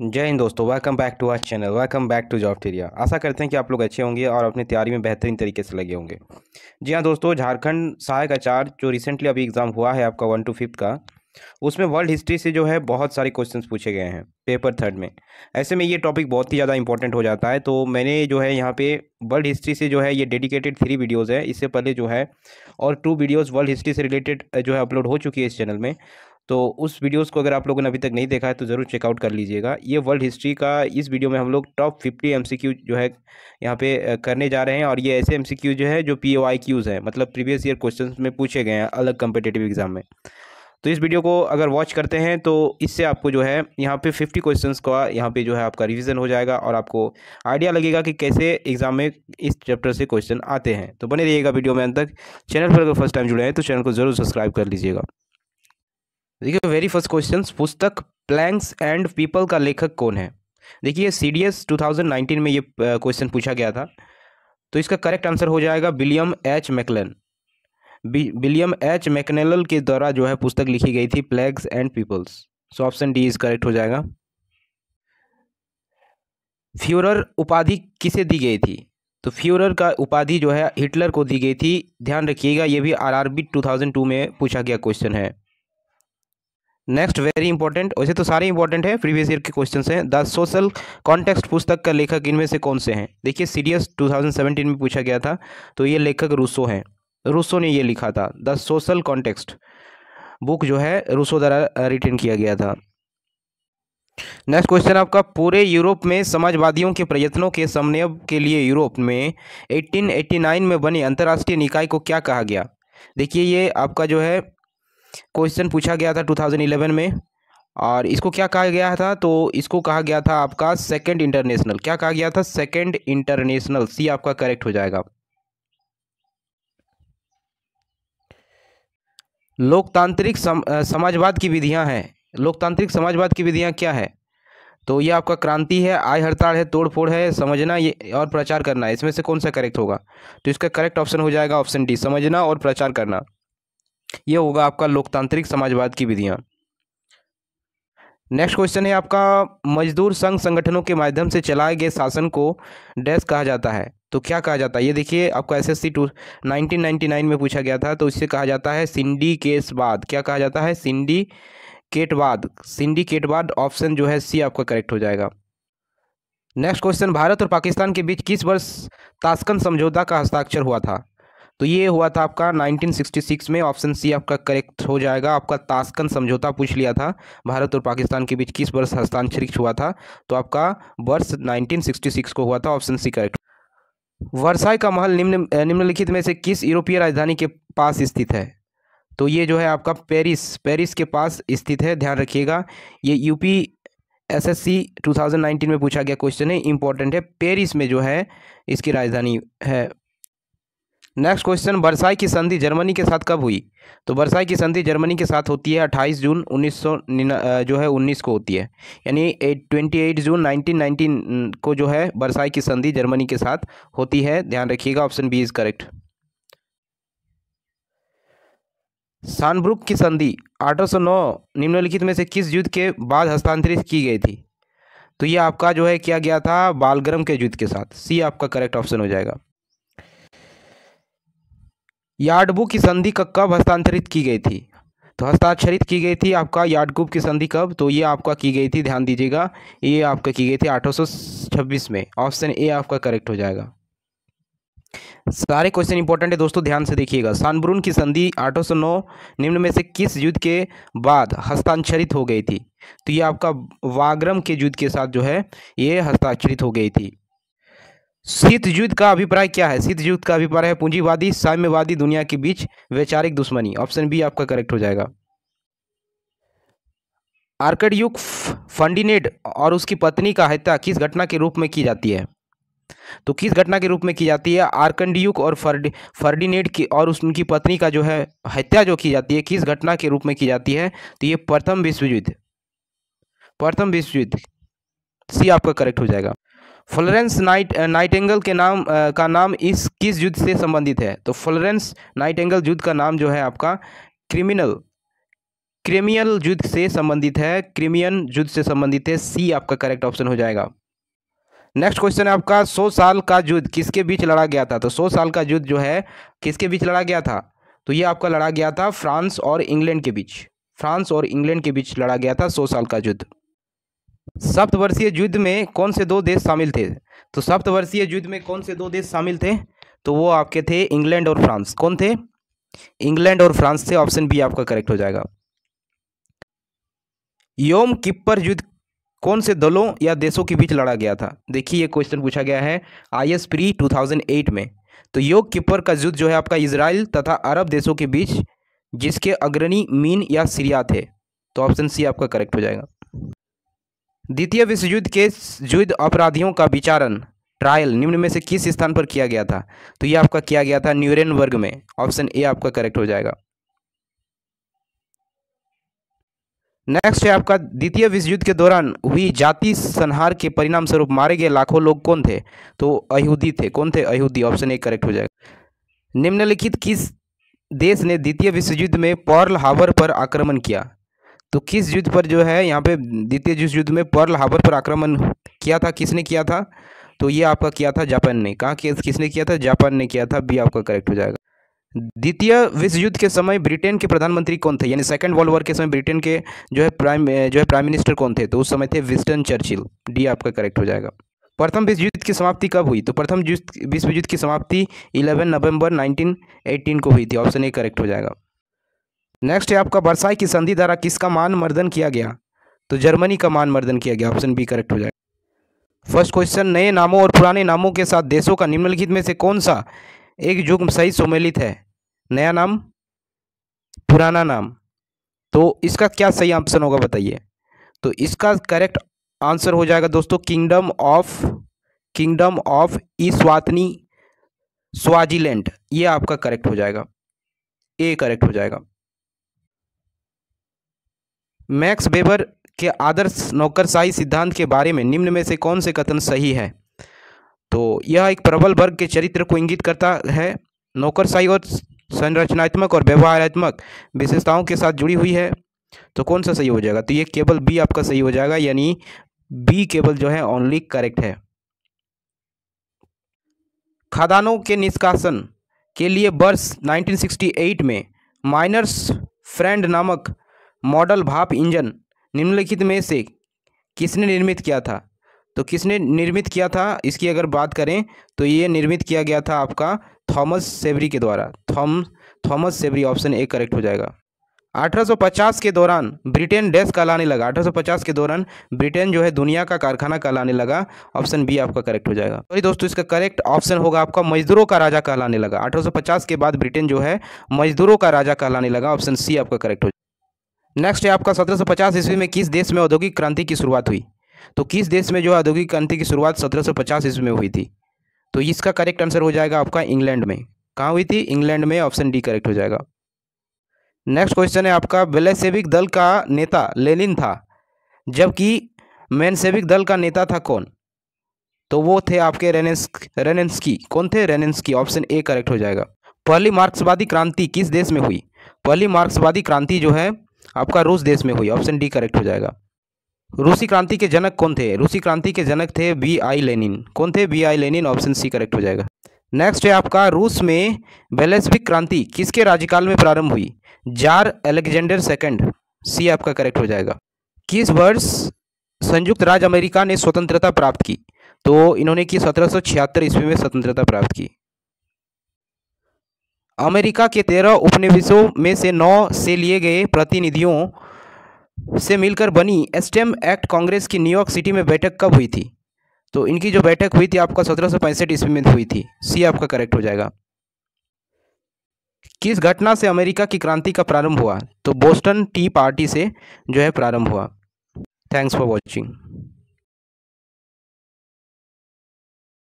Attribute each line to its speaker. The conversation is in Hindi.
Speaker 1: जय हिंद दोस्तों welcome back to our channel welcome back to job टीरिया आशा करते हैं कि आप लोग अच्छे होंगे और अपनी तैयारी में बेहतरीन तरीके से लगे होंगे जी हाँ दोस्तों झारखंड सहायक आचार्य जो रिसेंटली अभी एग्ज़ाम हुआ है आपका वन टू फिफ्थ का उसमें वर्ल्ड हिस्ट्री से जो है बहुत सारे क्वेश्चन पूछे गए हैं पेपर थर्ड में ऐसे में ये टॉपिक बहुत ही ज़्यादा इंपॉर्टेंट हो जाता है तो मैंने जो है यहाँ पे वर्ल्ड हिस्ट्री से जो है ये डेडिकेटेड थ्री वीडियोज़ है इससे पहले जो है और टू वीडियोज़ वर्ल्ड हिस्ट्री से रिलेटेड जो है अपलोड हो चुकी है इस चैनल में तो उस वीडियोस को अगर आप लोगों ने अभी तक नहीं देखा है तो ज़रूर चेकआउट कर लीजिएगा ये वर्ल्ड हिस्ट्री का इस वीडियो में हम लोग टॉप फिफ्टी एम जो है यहाँ पे करने जा रहे हैं और ये ऐसे एम जो है जो पी ओ आई क्यूज़ हैं मतलब प्रीवियस ईयर क्वेश्चन में पूछे गए हैं अलग कम्पिटेटिव एग्जाम में तो इस वीडियो को अगर वॉच करते हैं तो इससे आपको जो है यहाँ पे 50 क्वेश्चंस का यहाँ पे जो है आपका रिवीजन हो जाएगा और आपको आइडिया लगेगा कि कैसे एग्जाम में इस चैप्टर से क्वेश्चन आते हैं तो बने रहिएगा वीडियो में अंत तक चैनल पर अगर फर्स्ट टाइम जुड़े हैं तो चैनल को ज़रूर सब्सक्राइब कर लीजिएगा देखिए वेरी फर्स्ट क्वेश्चन पुस्तक प्लैंक्स एंड पीपल का लेखक कौन है देखिए C D S two thousand nineteen में ये क्वेश्चन पूछा गया था तो इसका करेक्ट आंसर हो जाएगा William H McNeill William H McNeill के द्वारा जो है पुस्तक लिखी गई थी plagues and peoples so option D is correct हो जाएगा फ्यूरर उपाधि किसे दी गई थी तो फ्यूरर का उपाधि जो है हिटलर को दी गई थी ध्यान रखिएगा ये भी आरआरबी 2002 में पूछा गया क्वेश्चन है नेक्स्ट वेरी इंपॉर्टेंट वैसे तो सारे इंपॉर्टेंट है प्रीवियस ईयर के क्वेश्चन हैं द सोशल कॉन्टेक्स्ट पुस्तक का लेखक इनमें से कौन से हैं देखिए सीरियस 2017 में पूछा गया था तो ये लेखक रूसो हैं रूसो ने ये लिखा था द सोशल कॉन्टेक्स्ट बुक जो है रूसो द्वारा रिटर्न किया गया था नेक्स्ट क्वेश्चन आपका पूरे यूरोप में समाजवादियों के प्रयत्नों के समन्वय के लिए यूरोप में 1889 में बने अंतर्राष्ट्रीय निकाय को क्या कहा गया देखिए ये आपका जो है क्वेश्चन पूछा गया था 2011 में और इसको क्या कहा गया था तो इसको कहा गया था आपका सेकंड इंटरनेशनल क्या कहा गया था सेकंड इंटरनेशनल सी आपका करेक्ट हो जाएगा लोकतांत्रिक सम, समाजवाद की विधियां हैं लोकतांत्रिक समाजवाद की विधियां क्या है तो ये आपका क्रांति है आय हड़ताल है तोड़फोड़ है समझना ये और प्रचार करना इसमें से कौन सा करेक्ट होगा तो इसका करेक्ट ऑप्शन हो जाएगा ऑप्शन डी समझना और प्रचार करना यह होगा आपका लोकतांत्रिक समाजवाद की विधियां नेक्स्ट क्वेश्चन है आपका मजदूर संघ संगठनों के माध्यम से चलाए गए शासन को डैस कहा जाता है तो क्या कहा जाता है ये देखिए आपको एस एस में पूछा गया था तो इससे कहा जाता है सिंडी केसवाद क्या कहा जाता है सिंडी केटवाद सिंडी केटवाद ऑप्शन जो है सी आपका करेक्ट हो जाएगा नेक्स्ट क्वेश्चन भारत और पाकिस्तान के बीच किस वर्ष ताशकंद समझौता का हस्ताक्षर हुआ था तो ये हुआ था आपका 1966 में ऑप्शन सी आपका करेक्ट हो जाएगा आपका ताशकन समझौता पूछ लिया था भारत और पाकिस्तान के बीच किस वर्ष हस्तांतरित हुआ था तो आपका वर्ष 1966 को हुआ था ऑप्शन सी करेक्ट वर्षाई का महल निम्न निम्नलिखित में से किस यूरोपीय राजधानी के पास स्थित है तो ये जो है आपका पेरिस पेरिस के पास स्थित है ध्यान रखिएगा ये यूपी एस एस में पूछा गया क्वेश्चन है इंपॉर्टेंट है पेरिस में जो है इसकी राजधानी है नेक्स्ट क्वेश्चन बरसाई की संधि जर्मनी के साथ कब हुई तो बरसाई की संधि जर्मनी के साथ होती है 28 जून 1900 जो है 19 को होती है यानी 28 जून 1919 को जो है बरसाई की संधि जर्मनी के साथ होती है ध्यान रखिएगा option B is correct Schonbrunn की संधि 1809 निम्नलिखित में से किस युद्ध के बाद हस्तांतरित की गई थी तो ये आपका जो है किया गया था बालग्रम के युद्ध के साथ सी आपका करेक्ट ऑप्शन हो जाएगा यार्डबू की संधि कब कब हस्तांतरित की गई थी तो हस्ताक्षरित की गई थी आपका यार्डगुप की संधि कब तो ये आपका की गई थी ध्यान दीजिएगा ये आपका की गई थी 826 में ऑप्शन ए आपका करेक्ट हो जाएगा सारे क्वेश्चन इंपॉर्टेंट है दोस्तों ध्यान से देखिएगा सानब्रून की संधि 809 निम्न में से किस युद्ध के बाद हस्ताक्षरित हो गई थी तो ये आपका वाग्रम के युद्ध के साथ जो है ये हस्ताक्षरित हो गई थी शीत युद्ध का अभिप्राय क्या है शीत युद्ध का अभिप्राय है पूंजीवादी साम्यवादी दुनिया के बीच वैचारिक दुश्मनी ऑप्शन बी आपका करेक्ट हो जाएगा आर्कड युग फंडिनेड और उसकी पत्नी का हत्या किस घटना के रूप में की जाती है तो किस घटना के रूप में की जाती है आर्कंडियुक और फर्ड फर्डिनेड की और उनकी पत्नी का जो है हत्या जो की जाती है किस घटना के रूप में की जाती है तो ये प्रथम विश्व युद्ध प्रथम विश्व युद्ध सी आपका करेक्ट हो जाएगा फ्लोरेंस नाइट नाइटेंगल के नाम आ, का नाम इस किस युद्ध से संबंधित है तो फ्लोरेंस नाइटेंगल युद्ध का नाम जो है आपका क्रिमिनल क्रिमियल युद्ध से संबंधित है क्रिमियन युद्ध से संबंधित है सी आपका करेक्ट ऑप्शन हो जाएगा नेक्स्ट क्वेश्चन है आपका सौ साल का युद्ध किसके बीच लड़ा गया था तो सौ साल का युद्ध जो है किसके बीच लड़ा गया था तो ये आपका लड़ा गया था फ्रांस और इंग्लैंड के बीच फ्रांस और इंग्लैंड के बीच लड़ा गया था सौ साल का युद्ध सप्तवर्षीय युद्ध में कौन से दो देश शामिल थे तो सप्तवर्षीय युद्ध में कौन से दो देश शामिल थे तो वो आपके थे इंग्लैंड और फ्रांस कौन थे इंग्लैंड और फ्रांस से ऑप्शन बी आपका करेक्ट हो जाएगा योम किप्पर युद्ध कौन से दलों या देशों के बीच लड़ा गया था देखिए ये क्वेश्चन पूछा गया है आई एस प्री टू में तो योग किप्पर का युद्ध जो है आपका इसराइल तथा अरब देशों के बीच जिसके अग्रणी मीन या सीरिया थे तो ऑप्शन सी आपका करेक्ट हो जाएगा द्वितीय विश्व युद्ध के युद्ध अपराधियों का विचारण ट्रायल निम्न में से किस स्थान पर किया गया था तो यह आपका किया गया था न्यूरेनबर्ग में ऑप्शन ए आपका करेक्ट हो जाएगा नेक्स्ट है आपका द्वितीय विश्व युद्ध के दौरान हुई जाति संहार के परिणाम स्वरूप मारे गए लाखों लोग कौन थे तो अयोधी थे कौन थे अयोधी ऑप्शन ए करेक्ट हो जाएगा निम्नलिखित किस देश ने द्वितीय विश्व युद्ध में पॉर्ल हावर पर आक्रमण किया तो किस युद्ध पर जो है यहाँ पे द्वितीय विश्व युद्ध में पर्ल हाबर पर आक्रमण किया था किसने किया था तो ये आपका किया था जापान ने कहा कि किसने किया था जापान ने किया था बी आपका करेक्ट हो जाएगा द्वितीय विश्व युद्ध के समय ब्रिटेन के प्रधानमंत्री कौन थे यानी सेकंड वर्ल्ड वॉर के समय ब्रिटेन के जो है प्राइम जो है प्राइम मिनिस्टर कौन थे तो उस समय थे विस्टन चर्चिल डी आपका करेक्ट हो जाएगा प्रथम विश्व युद्ध की समाप्ति कब हुई तो प्रथम विश्व युद्ध की समाप्ति 11 नवंबर 1918 को हुई थी ऑप्शन ए करेक्ट हो जाएगा नेक्स्ट है आपका बरसाई की संधि द्वारा किसका मान मर्दन किया गया तो जर्मनी का मान मर्दन किया गया ऑप्शन बी करेक्ट हो जाएगा फर्स्ट क्वेश्चन नए नामों और पुराने नामों के साथ देशों का निम्नलिखित में से कौन सा एक युग सही सम्मिलित है नया नाम पुराना नाम तो इसका क्या सही ऑप्शन होगा बताइए तो इसका करेक्ट आंसर हो जाएगा दोस्तों किंगडम ऑफ किंगडम ऑफ स्वातनी स्वाजीलैंड ये आपका करेक्ट हो जाएगा ए करेक्ट हो जाएगा मैक्स बेबर के आदर्श नौकरशाही सिद्धांत के बारे में निम्न में से कौन से कथन सही है तो यह एक प्रबल वर्ग के चरित्र को इंगित करता है नौकरशाही और संरचनात्मक और व्यवहारात्मक विशेषताओं के साथ जुड़ी हुई है तो कौन सा सही हो जाएगा तो ये केवल बी आपका सही हो जाएगा यानी बी केवल जो है ओनली करेक्ट है खदानों के निष्कासन के लिए वर्ष 1968 में माइनर्स फ्रेंड नामक मॉडल भाप इंजन निम्नलिखित में से किसने निर्मित किया था तो किसने निर्मित किया था इसकी अगर बात करें तो ये निर्मित किया गया था आपका थॉमस सेवरी के द्वारा Thom Thomas Savery option A correct हो जाएगा 1850 के दौरान ब्रिटेन डैश कहलाने लगा 1850 के दौरान ब्रिटेन जो है दुनिया का कारखाना कहलाने लगा ऑप्शन बी आपका करेक्ट हो जाएगा सॉरी दोस्तों इसका करेक्ट ऑप्शन होगा आपका मजदूरों का राजा कहलाने लगा 1850 के बाद ब्रिटेन जो है मजदूरों का राजा कहलाने लगा ऑप्शन सी आपका करेक्ट हो नेक्स्ट है आपका 1750 ईस्वी में किस देश में औद्योगिक क्रांति की शुरुआत हुई तो किस देश में जो है औद्योगिक क्रांति की शुरुआत 1750 ईस्वी में हुई थी तो इसका करेक्ट आंसर हो जाएगा आपका इंग्लैंड में कहाँ हुई थी इंग्लैंड में ऑप्शन डी करेक्ट हो जाएगा नेक्स्ट क्वेश्चन है आपका बेलेसेविक दल का नेता लेनिन था जबकि मैनसेविक दल का नेता था कौन तो वो थे आपके रेनेंस की कौन थे रेनेंस की ऑप्शन ए करेक्ट हो जाएगा पहली मार्क्सवादी क्रांति किस देश में हुई पहली मार्क्सवादी क्रांति जो है आपका रूस देश में हुई ऑप्शन डी करेक्ट हो जाएगा रूसी क्रांति के जनक कौन थे रूसी क्रांति के जनक थे बी आई लेनिन कौन थे B I Lenin option C correct हो जाएगा नेक्स्ट है आपका रूस में बेलेस्विक क्रांति किसके राज्यकाल में प्रारंभ हुई जार एलेक्जेंडर सेकंड सी आपका करेक्ट हो जाएगा किस वर्ष संयुक्त राज्य अमेरिका ने स्वतंत्रता प्राप्त की तो इन्होंने की सत्रह ईस्वी में स्वतंत्रता प्राप्त की अमेरिका के तेरह उपनिवेशों में से नौ से लिए गए प्रतिनिधियों से मिलकर बनी एस्टेम एक्ट कांग्रेस की न्यूयॉर्क सिटी में बैठक कब हुई थी तो इनकी जो बैठक हुई थी आपका सत्रह सौ पैंसठ ईस्वी में हुई थी सी आपका करेक्ट हो जाएगा किस घटना से अमेरिका की क्रांति का प्रारंभ हुआ तो बोस्टन टी पार्टी से जो है प्रारंभ हुआ थैंक्स फॉर वॉचिंग